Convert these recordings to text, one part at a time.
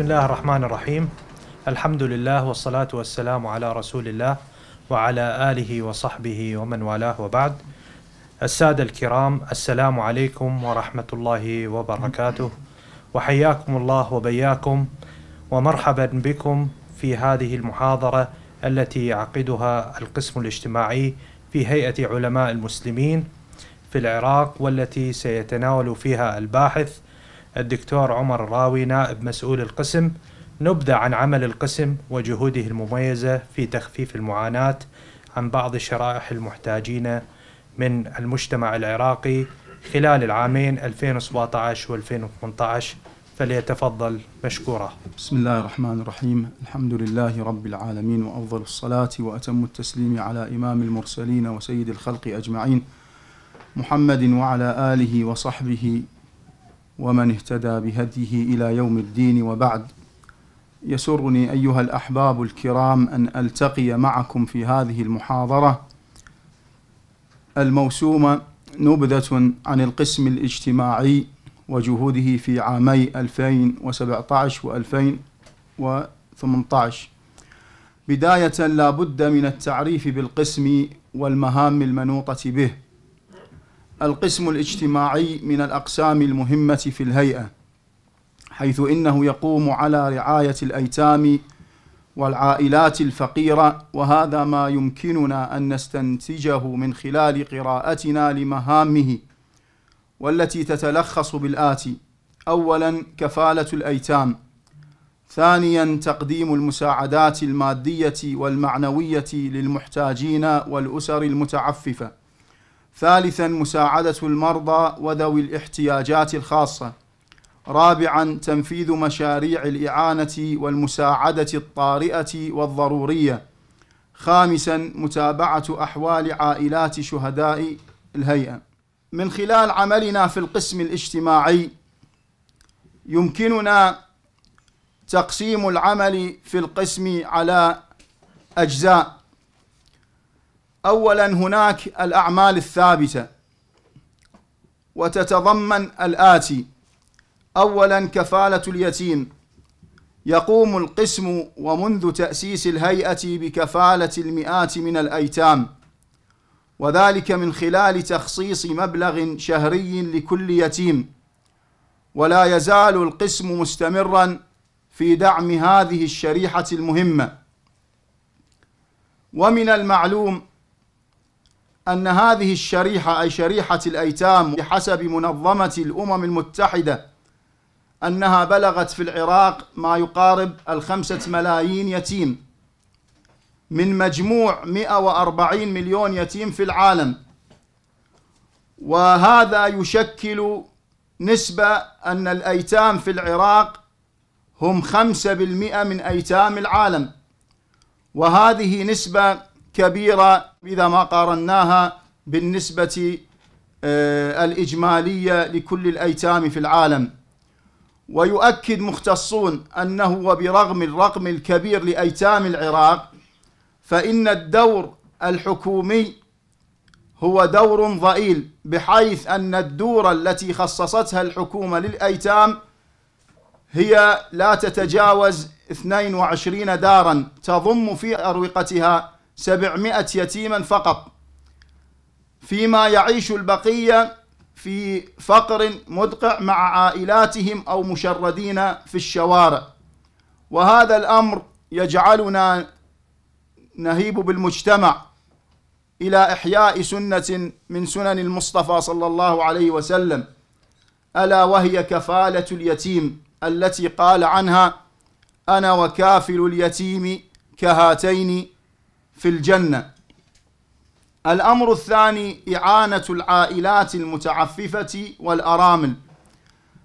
بسم الله الرحمن الرحيم الحمد لله والصلاة والسلام على رسول الله وعلى آله وصحبه ومن والاه وبعد السادة الكرام السلام عليكم ورحمة الله وبركاته وحياكم الله وبياكم ومرحبا بكم في هذه المحاضرة التي يعقدها القسم الاجتماعي في هيئة علماء المسلمين في العراق والتي سيتناول فيها الباحث الدكتور عمر راوي نائب مسؤول القسم نبذة عن عمل القسم وجهوده المميزة في تخفيف المعاناة عن بعض الشرائح المحتاجين من المجتمع العراقي خلال العامين 2017 و2018 فليتفضل مشكورا بسم الله الرحمن الرحيم الحمد لله رب العالمين وأفضل الصلاة وأتم التسليم على إمام المرسلين وسيد الخلق أجمعين محمد وعلى آله وصحبه ومن اهتدى بهديه إلى يوم الدين وبعد يسرني أيها الأحباب الكرام أن ألتقي معكم في هذه المحاضرة الموسومة نبذة عن القسم الاجتماعي وجهوده في عامي 2017 و 2018 بداية لا بد من التعريف بالقسم والمهام المنوطة به القسم الاجتماعي من الأقسام المهمة في الهيئة حيث إنه يقوم على رعاية الأيتام والعائلات الفقيرة وهذا ما يمكننا أن نستنتجه من خلال قراءتنا لمهامه والتي تتلخص بالآتي أولا كفالة الأيتام ثانيا تقديم المساعدات المادية والمعنوية للمحتاجين والأسر المتعففة ثالثا مساعدة المرضى وذوي الاحتياجات الخاصة رابعا تنفيذ مشاريع الإعانة والمساعدة الطارئة والضرورية خامسا متابعة أحوال عائلات شهداء الهيئة من خلال عملنا في القسم الاجتماعي يمكننا تقسيم العمل في القسم على أجزاء اولا هناك الاعمال الثابته وتتضمن الاتي اولا كفاله اليتيم يقوم القسم ومنذ تاسيس الهيئه بكفاله المئات من الايتام وذلك من خلال تخصيص مبلغ شهري لكل يتيم ولا يزال القسم مستمرا في دعم هذه الشريحه المهمه ومن المعلوم أن هذه الشريحة أي شريحة الأيتام بحسب منظمة الأمم المتحدة أنها بلغت في العراق ما يقارب الخمسة ملايين يتيم من مجموع 140 مليون يتيم في العالم وهذا يشكل نسبة أن الأيتام في العراق هم 5% من أيتام العالم وهذه نسبة كبيرة إذا ما قارناها بالنسبة آه، الإجمالية لكل الأيتام في العالم ويؤكد مختصون أنه وبرغم الرقم الكبير لأيتام العراق فإن الدور الحكومي هو دور ضئيل بحيث أن الدور التي خصصتها الحكومة للأيتام هي لا تتجاوز 22 دارا تضم في أروقتها 700 يتيما فقط فيما يعيش البقية في فقر مدقع مع عائلاتهم أو مشردين في الشوارع وهذا الأمر يجعلنا نهيب بالمجتمع إلى إحياء سنة من سنن المصطفى صلى الله عليه وسلم ألا وهي كفالة اليتيم التي قال عنها أنا وكافل اليتيم كهاتين في الجنة الأمر الثاني إعانة العائلات المتعففة والأرامل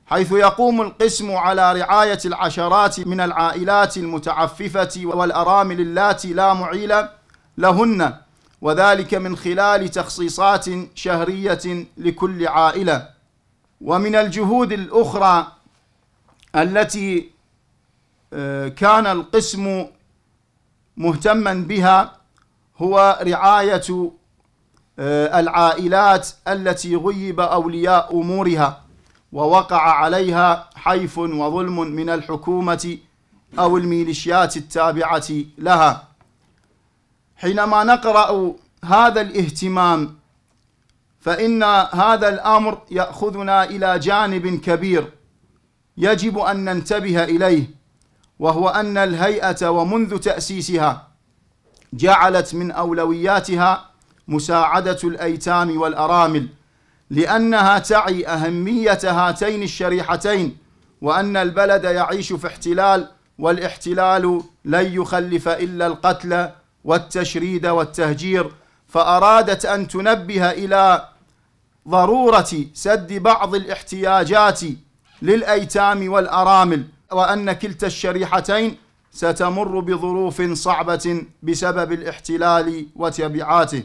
حيث يقوم القسم على رعاية العشرات من العائلات المتعففة والأرامل اللاتي لا معيل لهن وذلك من خلال تخصيصات شهرية لكل عائلة ومن الجهود الأخرى التي آه، كان القسم مهتما بها هو رعاية آه، العائلات التي غيب أولياء أمورها ووقع عليها حيف وظلم من الحكومة أو الميليشيات التابعة لها حينما نقرأ هذا الاهتمام فإن هذا الأمر يأخذنا إلى جانب كبير يجب أن ننتبه إليه وهو أن الهيئة ومنذ تأسيسها جعلت من أولوياتها مساعدة الأيتام والأرامل لأنها تعي أهمية هاتين الشريحتين وأن البلد يعيش في احتلال والاحتلال لن يخلف إلا القتل والتشريد والتهجير فأرادت أن تنبه إلى ضرورة سد بعض الاحتياجات للأيتام والأرامل وأن كلتا الشريحتين ستمر بظروف صعبة بسبب الاحتلال وتبعاته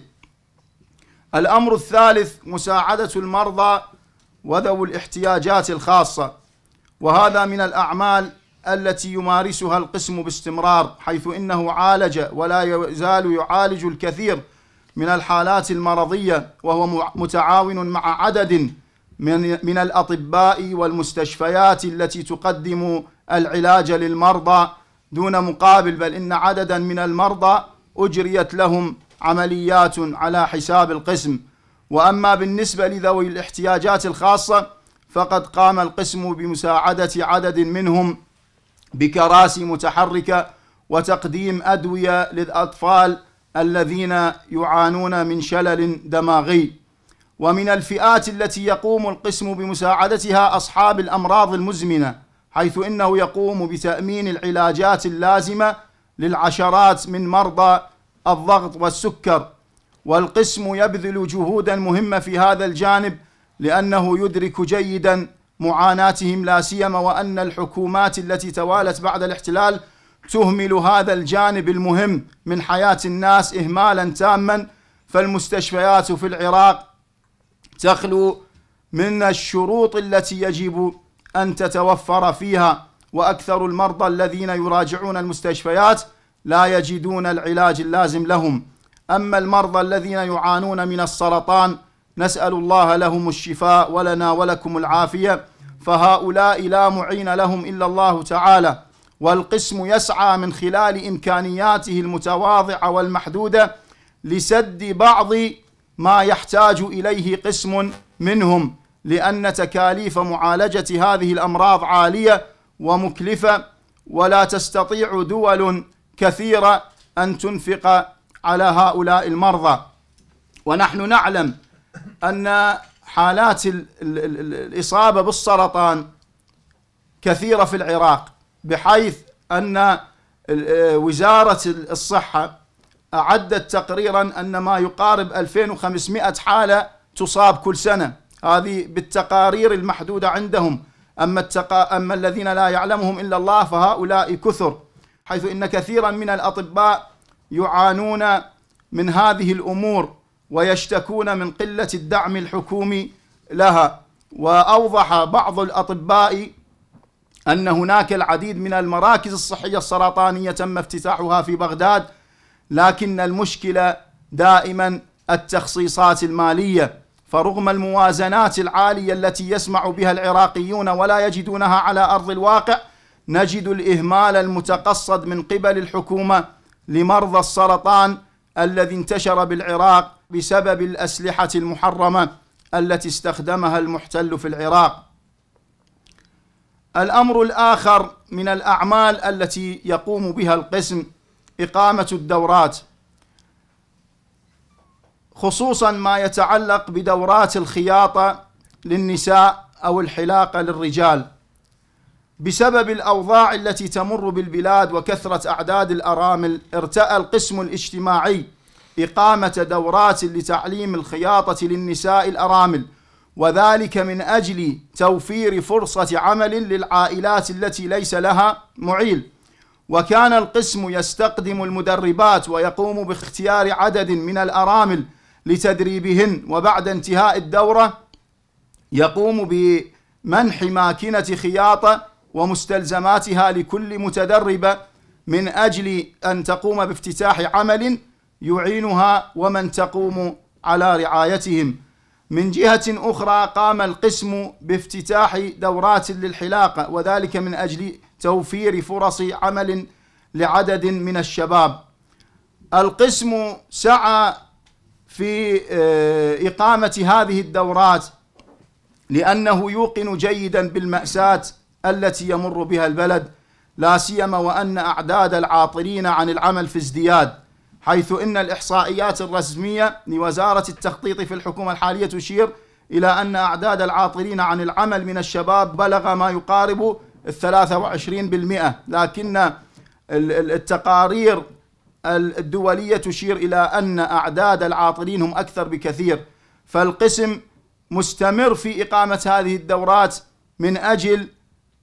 الأمر الثالث مساعدة المرضى وذوي الاحتياجات الخاصة وهذا من الأعمال التي يمارسها القسم باستمرار حيث إنه عالج ولا يزال يعالج الكثير من الحالات المرضية وهو متعاون مع عدد من, من الأطباء والمستشفيات التي تقدم العلاج للمرضى دون مقابل بل إن عددا من المرضى أجريت لهم عمليات على حساب القسم وأما بالنسبة لذوي الاحتياجات الخاصة فقد قام القسم بمساعدة عدد منهم بكراسي متحركة وتقديم أدوية للأطفال الذين يعانون من شلل دماغي ومن الفئات التي يقوم القسم بمساعدتها أصحاب الأمراض المزمنة حيث إنه يقوم بتأمين العلاجات اللازمة للعشرات من مرضى الضغط والسكر والقسم يبذل جهودا مهمة في هذا الجانب لأنه يدرك جيدا معاناتهم لا سيما وأن الحكومات التي توالت بعد الاحتلال تهمل هذا الجانب المهم من حياة الناس إهمالا تاما فالمستشفيات في العراق تخلو من الشروط التي يجب أن تتوفر فيها وأكثر المرضى الذين يراجعون المستشفيات لا يجدون العلاج اللازم لهم أما المرضى الذين يعانون من السرطان نسأل الله لهم الشفاء ولنا ولكم العافية فهؤلاء لا معين لهم إلا الله تعالى والقسم يسعى من خلال إمكانياته المتواضعة والمحدودة لسد بعض ما يحتاج إليه قسم منهم لأن تكاليف معالجة هذه الأمراض عالية ومكلفة ولا تستطيع دول كثيرة أن تنفق على هؤلاء المرضى ونحن نعلم أن حالات الإصابة بالسرطان كثيرة في العراق بحيث أن آه، وزارة الصحة أعدت تقريرا أن ما يقارب 2500 حالة تصاب كل سنة هذه بالتقارير المحدودة عندهم أما, التقا... أما الذين لا يعلمهم إلا الله فهؤلاء كثر حيث إن كثيرا من الأطباء يعانون من هذه الأمور ويشتكون من قلة الدعم الحكومي لها وأوضح بعض الأطباء أن هناك العديد من المراكز الصحية السرطانية تم افتتاحها في بغداد لكن المشكلة دائما التخصيصات المالية فرغم الموازنات العالية التي يسمع بها العراقيون ولا يجدونها على أرض الواقع نجد الإهمال المتقصد من قبل الحكومة لمرضى السرطان الذي انتشر بالعراق بسبب الأسلحة المحرمة التي استخدمها المحتل في العراق الأمر الآخر من الأعمال التي يقوم بها القسم إقامة الدورات خصوصا ما يتعلق بدورات الخياطة للنساء أو الحلاقة للرجال بسبب الأوضاع التي تمر بالبلاد وكثرة أعداد الأرامل ارتأى القسم الاجتماعي إقامة دورات لتعليم الخياطة للنساء الأرامل وذلك من أجل توفير فرصة عمل للعائلات التي ليس لها معيل وكان القسم يستقدم المدربات ويقوم باختيار عدد من الأرامل لتدريبهن وبعد انتهاء الدورة يقوم بمنح ماكنة خياطة ومستلزماتها لكل متدربة من أجل أن تقوم بافتتاح عمل يعينها ومن تقوم على رعايتهم من جهة أخرى قام القسم بافتتاح دورات للحلاقة وذلك من أجل توفير فرص عمل لعدد من الشباب القسم سعى في آه، إقامة هذه الدورات لأنه يوقن جيدا بالمأساة التي يمر بها البلد لا سيما وأن أعداد العاطلين عن العمل في ازدياد حيث إن الإحصائيات الرسمية لوزارة التخطيط في الحكومة الحالية تشير إلى أن أعداد العاطلين عن العمل من الشباب بلغ ما يقارب الثلاثة وعشرين بالمئة لكن التقارير الدولية تشير إلى أن أعداد العاطلين هم أكثر بكثير فالقسم مستمر في إقامة هذه الدورات من أجل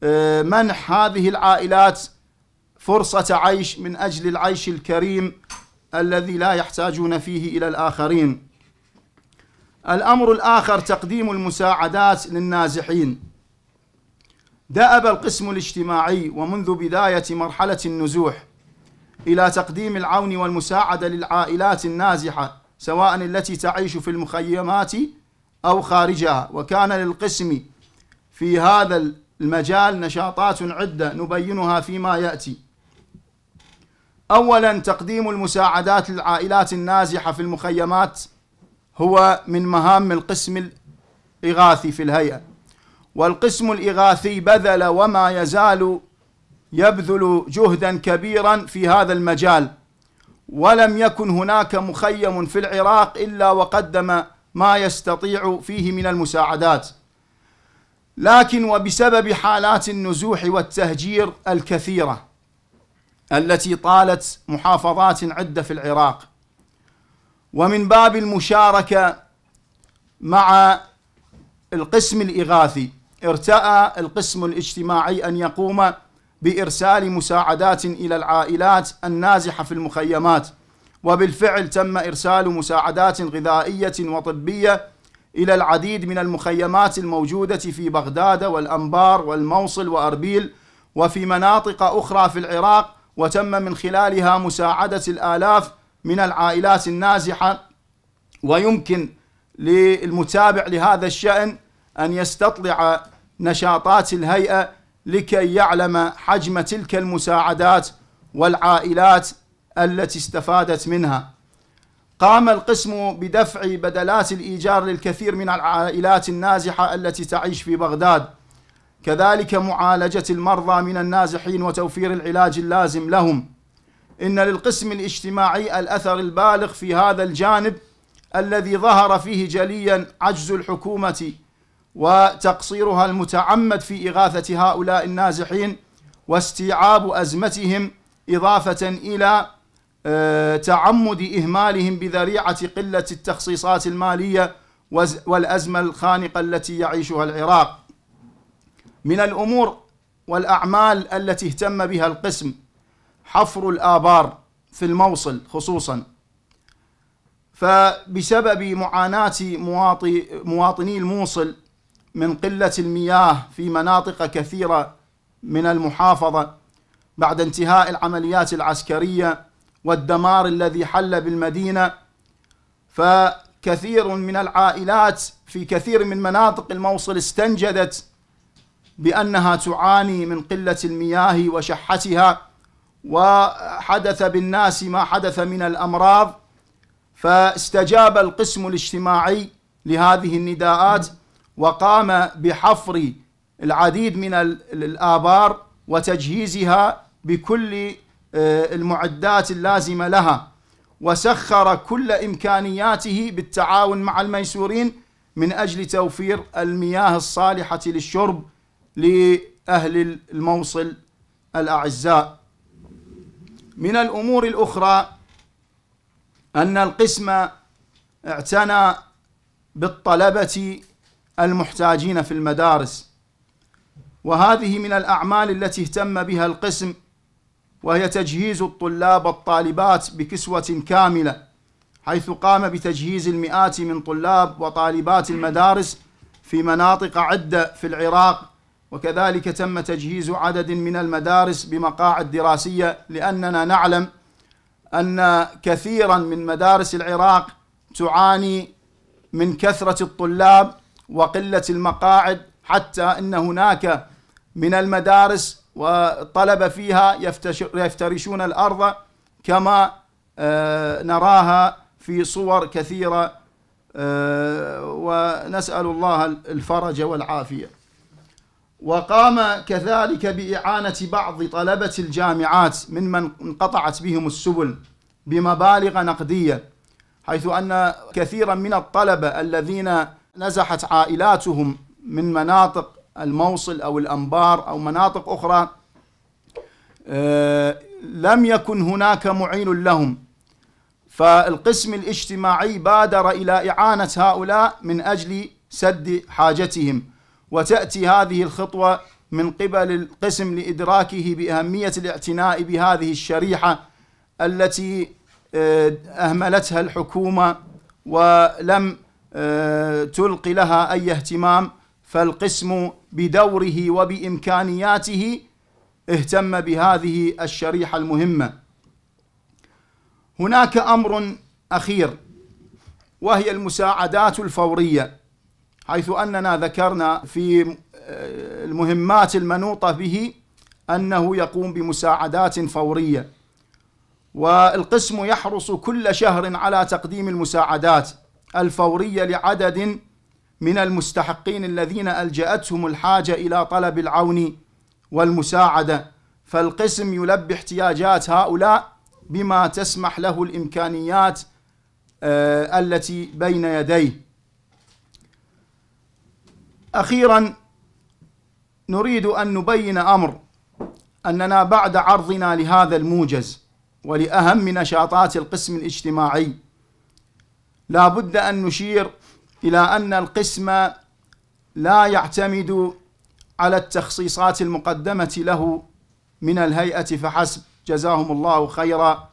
آه، منح هذه العائلات فرصة عيش من أجل العيش الكريم الذي لا يحتاجون فيه إلى الآخرين الأمر الآخر تقديم المساعدات للنازحين دأب القسم الاجتماعي ومنذ بداية مرحلة النزوح إلى تقديم العون والمساعدة للعائلات النازحة سواء التي تعيش في المخيمات أو خارجها وكان للقسم في هذا المجال نشاطات عدة نبينها فيما يأتي أولا تقديم المساعدات للعائلات النازحة في المخيمات هو من مهام القسم الإغاثي في الهيئة والقسم الإغاثي بذل وما يزال يبذل جهدا كبيرا في هذا المجال ولم يكن هناك مخيم في العراق إلا وقدم ما يستطيع فيه من المساعدات لكن وبسبب حالات النزوح والتهجير الكثيرة التي طالت محافظات عدة في العراق ومن باب المشاركة مع القسم الإغاثي ارتأى القسم الاجتماعي أن يقوم بإرسال مساعدات إلى العائلات النازحة في المخيمات وبالفعل تم إرسال مساعدات غذائية وطبية إلى العديد من المخيمات الموجودة في بغداد والأنبار والموصل وأربيل وفي مناطق أخرى في العراق وتم من خلالها مساعدة الآلاف من العائلات النازحة ويمكن للمتابع لهذا الشأن أن يستطلع نشاطات الهيئة لكي يعلم حجم تلك المساعدات والعائلات التي استفادت منها قام القسم بدفع بدلات الإيجار للكثير من العائلات النازحة التي تعيش في بغداد كذلك معالجة المرضى من النازحين وتوفير العلاج اللازم لهم إن للقسم الاجتماعي الأثر البالغ في هذا الجانب الذي ظهر فيه جليا عجز الحكومة وتقصيرها المتعمد في إغاثة هؤلاء النازحين واستيعاب أزمتهم إضافة إلى آه، تعمد إهمالهم بذريعة قلة التخصيصات المالية والأزمة الخانقة التي يعيشها العراق من الأمور والأعمال التي اهتم بها القسم حفر الآبار في الموصل خصوصا فبسبب معاناة مواطني الموصل من قلة المياه في مناطق كثيرة من المحافظة بعد انتهاء العمليات العسكرية والدمار الذي حل بالمدينة فكثير من العائلات في كثير من مناطق الموصل استنجدت بأنها تعاني من قلة المياه وشحتها وحدث بالناس ما حدث من الأمراض فاستجاب القسم الاجتماعي لهذه النداءات وقام بحفر العديد من الآبار وتجهيزها بكل آه، المعدات اللازمة لها وسخر كل إمكانياته بالتعاون مع الميسورين من أجل توفير المياه الصالحة للشرب لأهل الموصل الأعزاء من الأمور الأخرى أن القسم اعتنى بالطلبة المحتاجين في المدارس وهذه من الأعمال التي اهتم بها القسم وهي تجهيز الطلاب والطالبات بكسوة كاملة حيث قام بتجهيز المئات من طلاب وطالبات المدارس في مناطق عدة في العراق وكذلك تم تجهيز عدد من المدارس بمقاعد دراسية لأننا نعلم أن كثيرا من مدارس العراق تعاني من كثرة الطلاب وقلة المقاعد حتى أن هناك من المدارس والطلبة فيها يفترشون الأرض كما آه، نراها في صور كثيرة آه، ونسأل الله الفرج والعافية وقام كذلك بإعانة بعض طلبة الجامعات ممن انقطعت بهم السبل بمبالغ نقدية حيث أن كثيرا من الطلبة الذين نزحت عائلاتهم من مناطق الموصل أو الأنبار أو مناطق أخرى آه، لم يكن هناك معين لهم فالقسم الاجتماعي بادر إلى إعانة هؤلاء من أجل سد حاجتهم وتأتي هذه الخطوة من قبل القسم لإدراكه بأهمية الاعتناء بهذه الشريحة التي آه، أهملتها الحكومة ولم تلقي لها أي اهتمام فالقسم بدوره وبإمكانياته اهتم بهذه الشريحة المهمة هناك أمر أخير وهي المساعدات الفورية حيث أننا ذكرنا في آه، المهمات المنوطة به أنه يقوم بمساعدات فورية والقسم يحرص كل شهر على تقديم المساعدات الفورية لعدد من المستحقين الذين ألجأتهم الحاجة إلى طلب العون والمساعدة فالقسم يلبي احتياجات هؤلاء بما تسمح له الإمكانيات آه، التي بين يديه أخيرا نريد أن نبين أمر أننا بعد عرضنا لهذا الموجز ولأهم نشاطات القسم الاجتماعي لا بد أن نشير إلى أن القسم لا يعتمد على التخصيصات المقدمة له من الهيئة فحسب جزاهم الله خيرا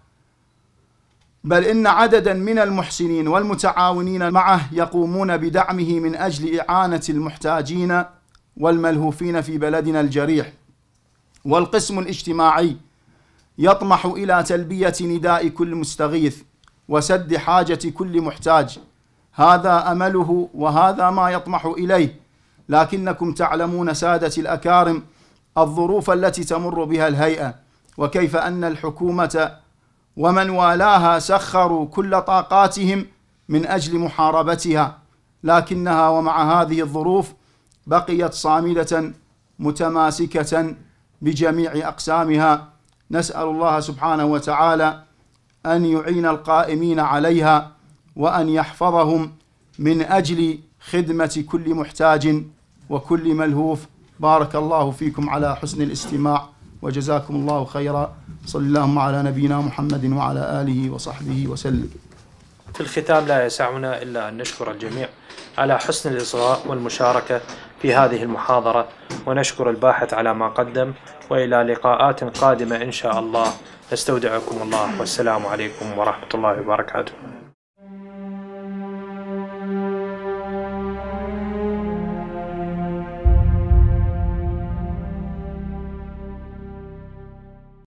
بل إن عددا من المحسنين والمتعاونين معه يقومون بدعمه من أجل إعانة المحتاجين والملهوفين في بلدنا الجريح والقسم الاجتماعي يطمح إلى تلبية نداء كل مستغيث وسد حاجة كل محتاج هذا أمله وهذا ما يطمح إليه لكنكم تعلمون سادة الأكارم الظروف التي تمر بها الهيئة وكيف أن الحكومة ومن والاها سخروا كل طاقاتهم من أجل محاربتها لكنها ومع هذه الظروف بقيت صامدة متماسكة بجميع أقسامها نسأل الله سبحانه وتعالى أن يعين القائمين عليها وأن يحفظهم من أجل خدمة كل محتاج وكل ملهوف بارك الله فيكم على حسن الاستماع وجزاكم الله خيرا صلى الله على نبينا محمد وعلى آله وصحبه وسلم في الختام لا يسعنا إلا أن نشكر الجميع على حسن الإصغاء والمشاركة في هذه المحاضرة ونشكر الباحث على ما قدم وإلى لقاءات قادمة إن شاء الله نستودعكم الله والسلام عليكم ورحمة الله وبركاته